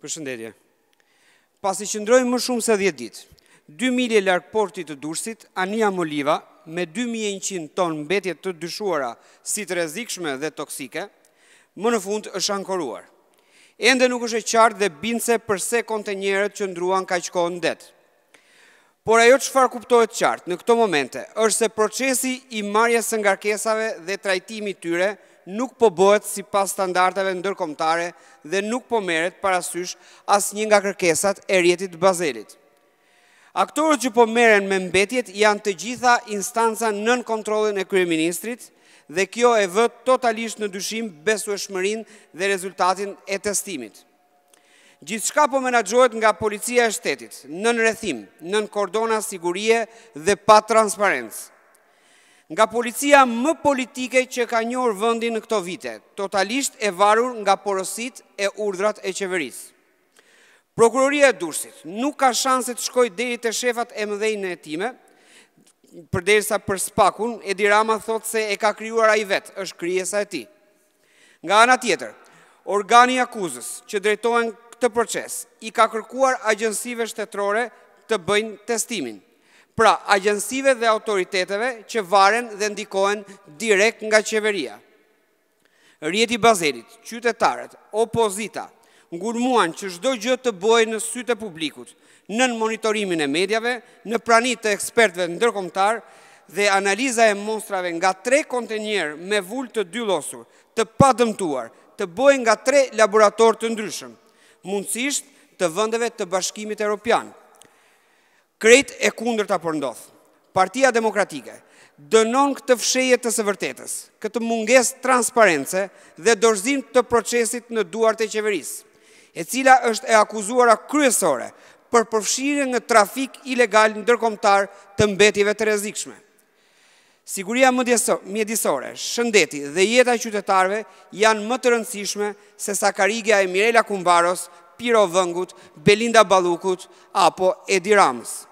Për shëndetje. Pasi që më shumë se 10 ditë, 2 milje larkë portit të dursit, Ania Moliva, me 2100 ton mbetjet të dyshuara si të rezikshme dhe toksike, më në fund është ankoruar. Ende nuk është e qartë dhe bince përse kontenjerët që ndruan ka qko në detë. Por ajo që farë kuptohet qartë në këto momente, është se procesi i marjes së ngarkesave dhe trajtimi tyre nështë nuk po bëhet si pas standartave ndërkomtare dhe nuk po meret parasysh as një nga kërkesat e rjetit bazelit. Aktorët që po meren me mbetjet janë të gjitha instanca nën kontrolën e kryeministrit dhe kjo e vëtë totalisht në dyshim besu e shmërin dhe rezultatin e testimit. Gjithë shka po menagjohet nga policia e shtetit, nën rethim, nën kordona sigurie dhe pa transparentës nga policia më politike që ka njërë vëndin në këto vite, totalisht e varur nga porosit e urdrat e qeveris. Prokuroria e dursit nuk ka shanset shkoj deri të shefat e mëdhej në etime, për sa për spakun, Edi Rama thot se e ka kryuar a i vetë, është kryesa e ti. Nga anë atjetër, organi akuzës që drejtojnë këtë proces, i ka kërkuar agjensive shtetrore të bëjnë testimin pra agjensive dhe autoriteteve që varen dhe ndikohen direkt nga qeveria. Rjeti bazerit, qytetarët, opozita, ngurmuan që shdoj gjëtë të bojë në syte publikut, në në monitorimin e medjave, në pranit të ekspertve në ndërkomtar dhe analiza e monstrave nga tre kontenjer me vull të dy losur, të pa dëmtuar, të bojë nga tre laborator të ndryshëm, mundësisht të vëndeve të bashkimit e Europianë krejt e kundër të apërndodhë. Partia Demokratike dënon këtë fshejet të së vërtetës, këtë munges transparentse dhe dorzim të procesit në duart e qeverisë, e cila është e akuzuara kryesore për përfshirën në trafik ilegal në dërkomtar të mbetjeve të rezikshme. Siguria mjedisore, shëndeti dhe jeta qytetarve janë më të rëndësishme se Sakarigja e Mirella Kumbaros, Piro Vëngut, Belinda Balukut apo Edi Ramës.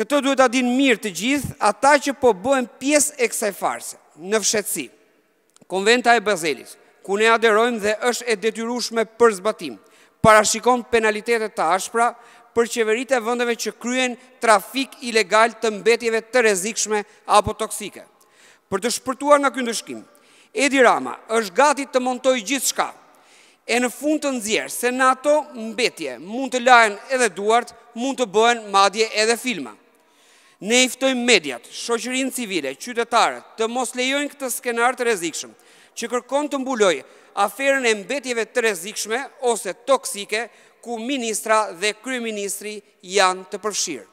Këto duhet a din mirë të gjithë ata që po bëhen pjesë e kësaj farse, në fshetësi. Konventa e Bazelis, ku ne aderojmë dhe është e detyrushme për zbatim, parashikon penalitetet të ashpra për qeverit e vëndeve që kryen trafik ilegal të mbetjeve të rezikshme apo toksike. Për të shpërtuar nga këndëshkim, Edi Rama është gati të montoj gjithë shka, e në fund të nëzjerë se në ato mbetje mund të lajen edhe duart, mund të bëhen madje edhe filma. Ne iftojmë mediat, shoqërinë civile, qytetarët, të mos lejojnë këtë skenar të rezikshëm, që kërkon të mbuloj aferën e mbetjeve të rezikshme ose toksike, ku ministra dhe kryministri janë të përshirë.